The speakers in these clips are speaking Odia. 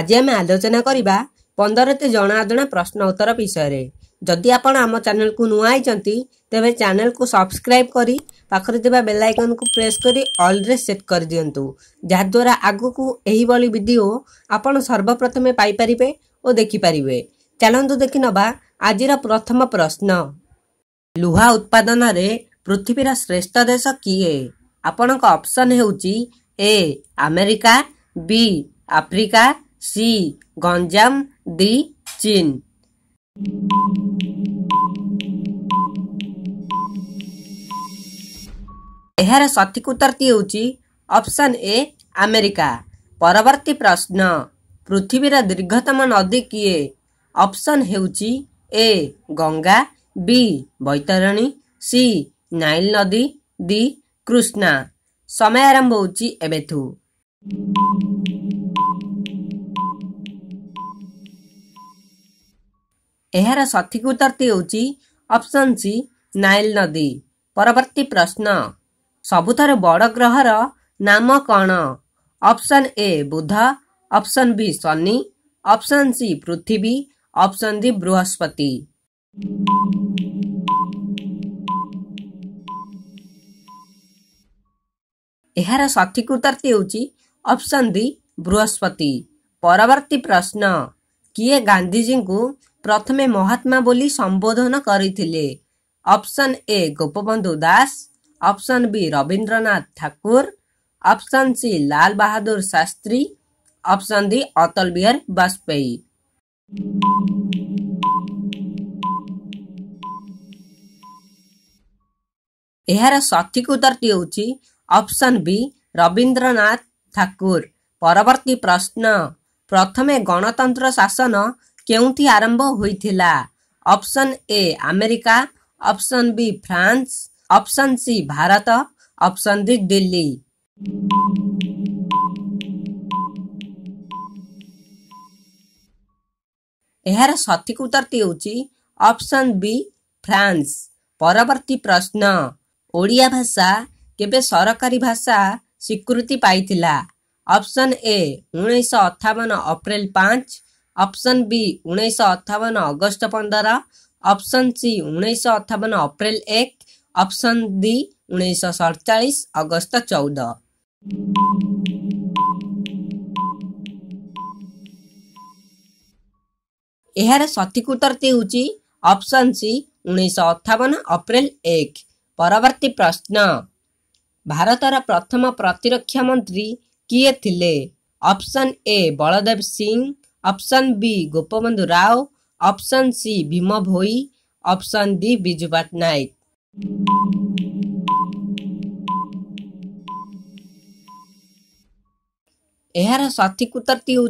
ଆଜି ଆମେ ଆଲୋଚନା କରିବା ପନ୍ଦରଟି ଜଣାଜଣା ପ୍ରଶ୍ନ ଉତ୍ତର ବିଷୟରେ ଯଦି ଆପଣ ଆମ ଚ୍ୟାନେଲକୁ ନୂଆ ଆଇଛନ୍ତି ତେବେ ଚ୍ୟାନେଲକୁ ସବସ୍କ୍ରାଇବ୍ କରି ପାଖରେ ଥିବା ବେଲ୍ ଆଇକନ୍କୁ ପ୍ରେସ୍ କରି ଅଲ୍ରେ ସେଟ୍ କରିଦିଅନ୍ତୁ ଯାହାଦ୍ୱାରା ଆଗକୁ ଏହିଭଳି ଭିଡ଼ିଓ ଆପଣ ସର୍ବପ୍ରଥମେ ପାଇପାରିବେ ଓ ଦେଖିପାରିବେ ଚାଲନ୍ତୁ ଦେଖିନେବା ଆଜିର ପ୍ରଥମ ପ୍ରଶ୍ନ ଲୁହା ଉତ୍ପାଦନରେ ପୃଥିବୀର ଶ୍ରେଷ୍ଠ ଦେଶ କିଏ ଆପଣଙ୍କ ଅପସନ୍ ହେଉଛି A America B Africa C Ganjam D चीन ଏହାର ସଠିକ ଉତ୍ତରଟି ହେଉଛି ଅପସନ୍ ଏ ଆମେରିକା ପରବର୍ତ୍ତୀ ପ୍ରଶ୍ନ ପୃଥିବୀର ଦୀର୍ଘତମ ନଦୀ କିଏ ଅପସନ୍ ହେଉଛି A Ganga B Baitarani C Nile ନଦୀ ଡି କୃଷ୍ଣା ସମୟ ଆରମ୍ଭ ହେଉଛି ଏବେଠୁ ଏହାର ସଠିକ ଉତ୍ତରଟି ହେଉଛି ଅପସନ୍ ସି ନାଇଲ ନଦୀ ପରବର୍ତ୍ତୀ ପ୍ରଶ୍ନ ସବୁଠାରୁ ବଡ଼ ଗ୍ରହର ନାମ କ'ଣ ଅପସନ୍ ଏ ବୁଧ ଅପସନ୍ ବି ଶନି ଅପସନ୍ ସି ପୃଥିବୀ ଅପସନ୍ ଡି ବୃହସ୍ପତି ଏହାର ସଠିକ ଉତ୍ତରଟି ହେଉଛି ଅପସନ୍ ଦି ବୃହସ୍ପତି ପରବର୍ତ୍ତୀ ପ୍ରଶ୍ନ କିଏ ଗାନ୍ଧିଜୀଙ୍କୁ ପ୍ରଥମେ ମହାତ୍ମା ବୋଲି ସମ୍ବୋଧନ କରିଥିଲେ option A Gopabandhu Das option B Rabindranath Thakur option C Lal Bahadur Shastri option D Atal Bihari Vajpayee ଏହାର ସଠିକ ଉତ୍ତରଟି ହେଉଛି ଅପସନ୍ ବି ରବୀନ୍ଦ୍ରନାଥ ଠାକୁର ପରବର୍ତ୍ତୀ ପ୍ରଶ୍ନ ପ୍ରଥମେ ଗଣତନ୍ତ୍ର ଶାସନ କେଉଁଠି ଆରମ୍ଭ ହୋଇଥିଲା option A America option B France option C Bharat option D Delhi ଏହାର ସଠିକ ଉତ୍ତରଟି ହେଉଛି ଅପସନ୍ ବି ଫ୍ରାନ୍ସ ପରବର୍ତ୍ତୀ ପ୍ରଶ୍ନ ଓଡ଼ିଆ ଭାଷା କେବେ ସରକାରୀ ଭାଷା ସ୍ୱୀକୃତି ପାଇଥିଲା ଅପସନ୍ ଏ ଉଣେଇଶହ ଅଠାବନ ଅପ୍ରିଲ ପାଞ୍ଚ ऑप्शन बी उन्नीस अगस्त पंद्रह ऑप्शन सी उन्नीस अप्रैल एक ऑप्शन डी उन्नीस अगस्त चौदह ଏହାର ସଠିକ୍ ଉତ୍ତରଟି ହେଉଛି ଅପସନ୍ ସି ଉଣେଇଶହ ଅଠାବନ ଅପ୍ରେଲ ଏକ ପରବର୍ତ୍ତୀ ପ୍ରଶ୍ନ ଭାରତର ପ୍ରଥମ ପ୍ରତିରକ୍ଷା ମନ୍ତ୍ରୀ କିଏ ଥିଲେ option A Baladev Singh option B Gopabandhu Rao option C Bhim Bhoi option D Biju Patnaik यार सठिक उत्तरती हूँ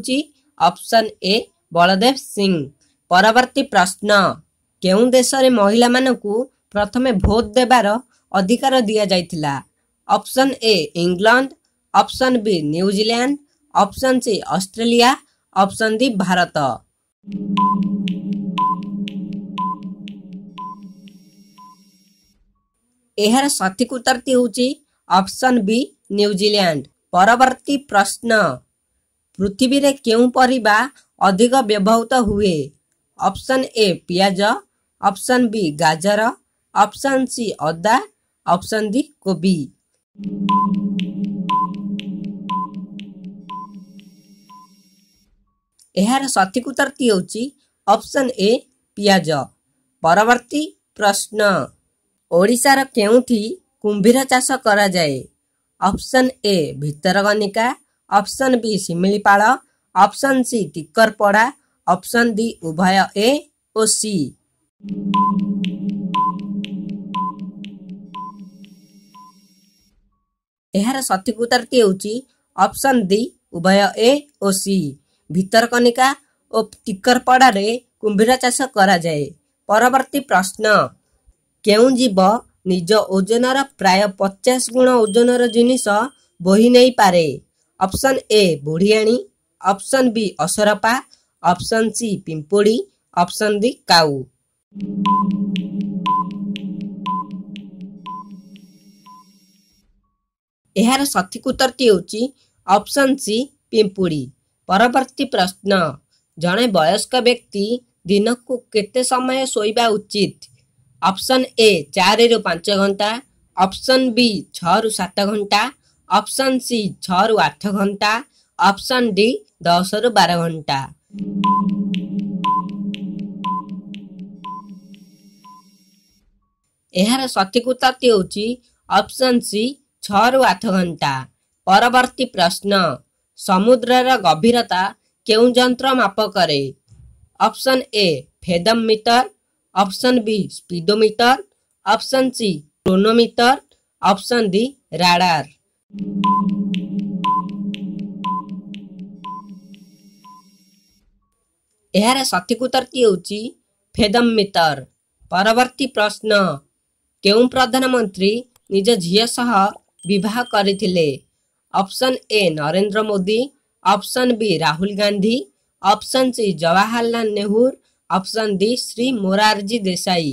ऑप्शन ए बलदेव सिंह परवर्ती प्रश्न केउं महिला मानक प्रथम भोट देवार अधिकार दि जाता option A England option B New Zealand option C Australia option D Bharat सठिकृतर् ऑप्शन बी न्यूजीलैंड परवर्ती प्रश्न पृथ्वी र क्यों परिबा अधिक व्यवहत हुए, ऑप्शन ए पियाज ऑप्शन बी गाजर ऑप्शन सी अदा ऑप्शन डी कोबि यार सठिक उत्तर टी ऑप्शन ए पिज परवर्त प्रश्न ओडार क्योंठी कुंभीर चाष कर option A Bhitarkanika option B शिमिपा option C Tikarpada option D उभय ए और सी यार सठिक उत्तर टी ऑप्शन डी उभय ए और सी ଭିତରକନିକା ଓ ଟିକରପଡ଼ାରେ କୁମ୍ଭୀର ଚାଷ କରାଯାଏ ପରବର୍ତ୍ତୀ ପ୍ରଶ୍ନ କେଉଁ ଜୀବ ନିଜ ଓଜନର ପ୍ରାୟ ପଚାଶ ଗୁଣ ଓଜନର ଜିନିଷ ବୋହି ନେଇପାରେ ଅପସନ୍ ଏ ବୁଢ଼ିଆଣୀ ଅପସନ୍ ବି ଅସରପା ଅପସନ୍ ସି ପିମ୍ପୁଡ଼ି ଅପସନ୍ ବି କାଉ ଏହାର ସଠିକ ଉତ୍ତରଟି ହେଉଛି ଅପସନ୍ ସି ପିମ୍ପୁଡ଼ି ପରବର୍ତ୍ତୀ ପ୍ରଶ୍ନ ଜଣେ ବୟସ୍କ ବ୍ୟକ୍ତି ଦିନକୁ କେତେ ସମୟ ଶୋଇବା ଉଚିତ ଅପସନ୍ ଏ ଚାରିରୁ ପାଞ୍ଚ ଘଣ୍ଟା ଅପସନ୍ ବି ଛଅରୁ ସାତ ଘଣ୍ଟା ଅପସନ୍ ସି ଛଅରୁ ଆଠ ଘଣ୍ଟା ଅପସନ୍ ଡି ଦଶରୁ ବାର ଘଣ୍ଟା ଏହାର ସଠିକ ଉତ୍ତରଟି ହେଉଛି ଅପସନ୍ ସି ଛଅରୁ ଆଠ ଘଣ୍ଟା ପରବର୍ତ୍ତୀ ପ୍ରଶ୍ନ ସମୁଦ୍ରର ଗଭୀରତା କେଉଁ ଯନ୍ତ୍ର ମାପ କରେ option A fathometer option B speedometer option C chronometer option D radar ଏହାର ସଠିକ ଉତ୍ତରଟି ହେଉଛି ଫେଦମ୍ ମିଟର ପରବର୍ତ୍ତୀ ପ୍ରଶ୍ନ କେଉଁ ପ୍ରଧାନମନ୍ତ୍ରୀ ନିଜ ଝିଅ ସହ ବିବାହ କରିଥିଲେ option A Narendra Modi option B Rahul Gandhi option C Jawaharlal Nehru option D Shri Morarji Desai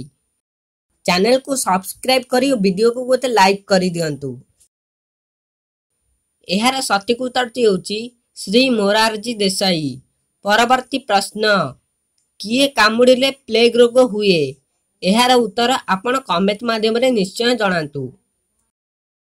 channel কো সাবস্ক্রাইব করিউ ভিডিও কো লাইক করি দিয়ন্তু এহার সঠিক উত্তরটি হউচি শ্রী মোরাৰজি দেসাই পরবর্তী প্রশ্ন কিয়ে কামুড়িলে প্লেগ রোগ হউয়ে এহার উত্তর आपण কমেন্ট মাধ্যমরে নিশ্চয় জানান্তু